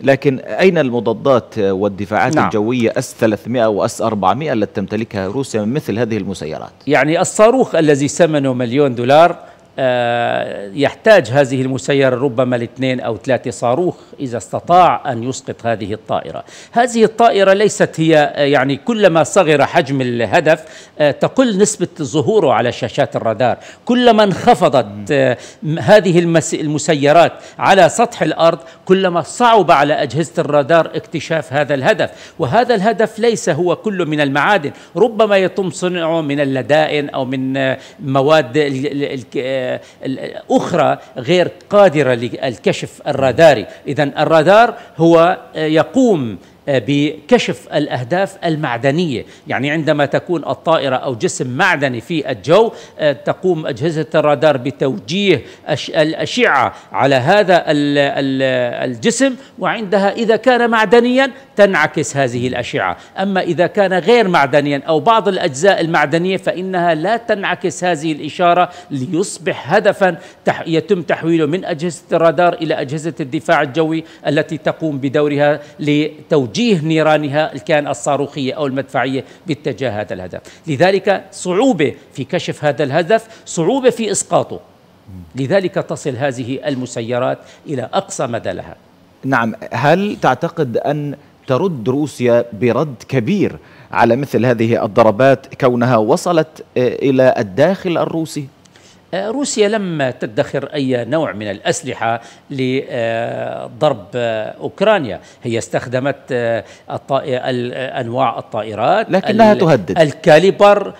لكن أين المضادات والدفاعات نعم. الجوية أس 300 وأس 400 التي تمتلكها روسيا من مثل هذه المسيرات؟ يعني الصاروخ الذي ثمنه مليون دولار آه، يحتاج هذه المسيرة ربما لاثنين أو ثلاثة صاروخ إذا استطاع أن يسقط هذه الطائرة هذه الطائرة ليست هي آه، يعني كلما صغر حجم الهدف آه، تقل نسبة ظهوره على شاشات الرادار كلما انخفضت هذه المسيرات على سطح الأرض كلما صعب على أجهزة الرادار اكتشاف هذا الهدف وهذا الهدف ليس هو كله من المعادن ربما يتم صنعه من اللدائن أو من مواد أخرى غير قادرة للكشف الراداري إذا الرادار هو يقوم آه، بكشف الاهداف المعدنيه، يعني عندما تكون الطائره او جسم معدني في الجو آه، تقوم اجهزه الرادار بتوجيه الاشعه على هذا الجسم وعندها اذا كان معدنيا تنعكس هذه الاشعه، اما اذا كان غير معدنيا او بعض الاجزاء المعدنيه فانها لا تنعكس هذه الاشاره ليصبح هدفا يتم تحويله من اجهزه الرادار الى اجهزه الدفاع الجوي التي تقوم بدورها لتوجيه توجيه نيرانها الكيان الصاروخية أو المدفعية باتجاه هذا الهدف لذلك صعوبة في كشف هذا الهدف صعوبة في إسقاطه لذلك تصل هذه المسيرات إلى أقصى مدى لها نعم هل تعتقد أن ترد روسيا برد كبير على مثل هذه الضربات كونها وصلت إلى الداخل الروسي؟ آه، روسيا لم تدخر أي نوع من الأسلحة لضرب آه، أوكرانيا هي استخدمت آه، أنواع الطائرات لكنها تهدد الكاليبر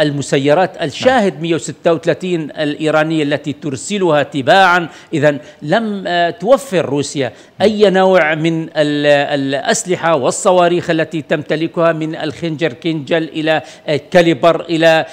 المسيرات الشاهد 136 نعم. الإيرانية التي ترسلها تباعا إذا لم توفر روسيا نعم. أي نوع من الأسلحة والصواريخ التي تمتلكها من الخنجر كنجل إلى كاليبر إلى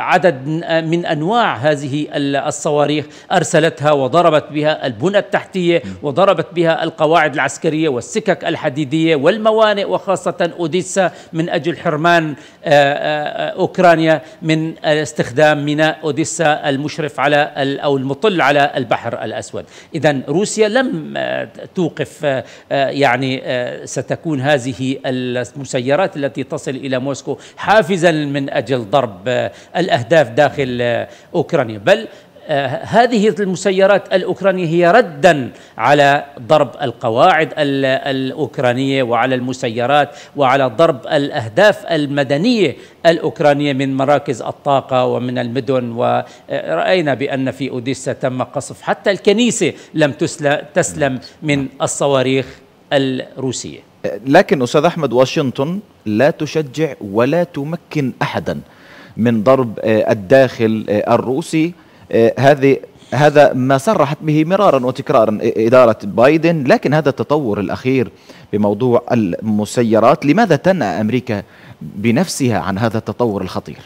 عدد من انواع هذه الصواريخ ارسلتها وضربت بها البنى التحتيه وضربت بها القواعد العسكريه والسكك الحديديه والموانئ وخاصه اوديسا من اجل حرمان آه، آه، اوكرانيا من استخدام ميناء اوديسا المشرف على او المطل على البحر الاسود اذا روسيا لم آه، توقف يعني ستكون هذه المسيرات التي تصل الى موسكو حافزا من اجل ضرب الاهداف داخل اوكرانيا بل آه، هذه المسيرات الاوكرانيه هي ردا على ضرب القواعد الاوكرانيه وعلى المسيرات وعلى ضرب الاهداف المدنيه الاوكرانيه من مراكز الطاقه ومن المدن وراينا آه، بان في اوديسا تم قصف حتى الكنيسه لم تسلم من الصواريخ الروسيه. لكن استاذ احمد واشنطن لا تشجع ولا تمكن احدا من ضرب آه، الداخل آه، الروسي آه، هذه هذا ما صرحت به مرارا وتكرارا إدارة بايدن لكن هذا التطور الأخير بموضوع المسيرات لماذا تنأى أمريكا بنفسها عن هذا التطور الخطير؟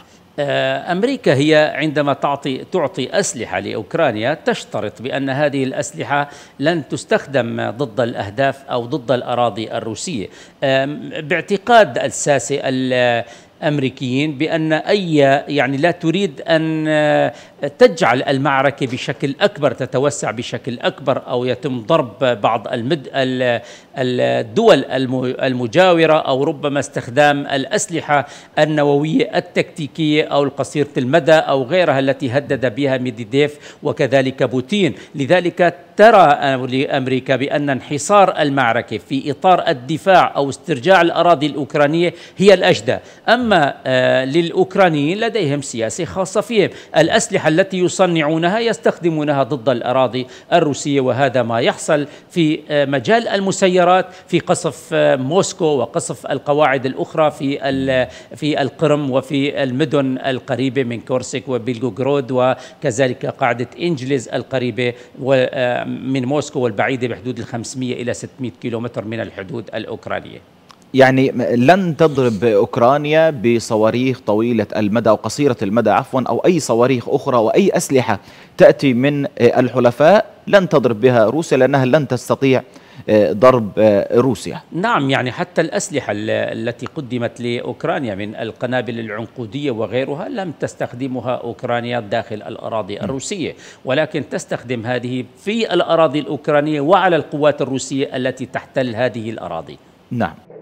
امريكا هي عندما تعطي تعطي اسلحه لاوكرانيا تشترط بان هذه الاسلحه لن تستخدم ضد الاهداف او ضد الاراضي الروسيه باعتقاد الساسي الامريكيين بان اي يعني لا تريد ان آه، تجعل المعركه بشكل اكبر تتوسع بشكل اكبر او يتم ضرب بعض المد الدول المجاوره او ربما استخدام الاسلحه النوويه التكتيكيه او القصيره المدى او غيرها التي هدد بها ميديديف وكذلك بوتين لذلك ترى لامريكا بان انحصار المعركه في اطار الدفاع او استرجاع الاراضي الاوكرانيه هي الاجدى اما أما آه، للأوكرانيين لديهم سياسة خاصة فيهم الأسلحة التي يصنعونها يستخدمونها ضد الأراضي الروسية وهذا ما يحصل في آه، مجال المسيرات في قصف آه، موسكو وقصف القواعد الأخرى في في القرم وفي المدن القريبة من كورسيك وبيلغوغرود وكذلك قاعدة إنجليز القريبة من موسكو والبعيدة بحدود ال 500 إلى 600 كيلومتر من الحدود الأوكرانية يعني لن تضرب أوكرانيا بصواريخ طويلة المدى أو قصيرة المدى عفوا أو أي صواريخ أخرى وأي أسلحة تأتي من آه، الحلفاء لن تضرب بها روسيا لأنها لن تستطيع آه، ضرب آه، روسيا نعم يعني حتى الأسلحة التي قدمت لأوكرانيا من القنابل العنقودية وغيرها لم تستخدمها أوكرانيا داخل الأراضي نعم. الروسية ولكن تستخدم هذه في الأراضي الأوكرانية وعلى القوات الروسية التي تحتل هذه الأراضي نعم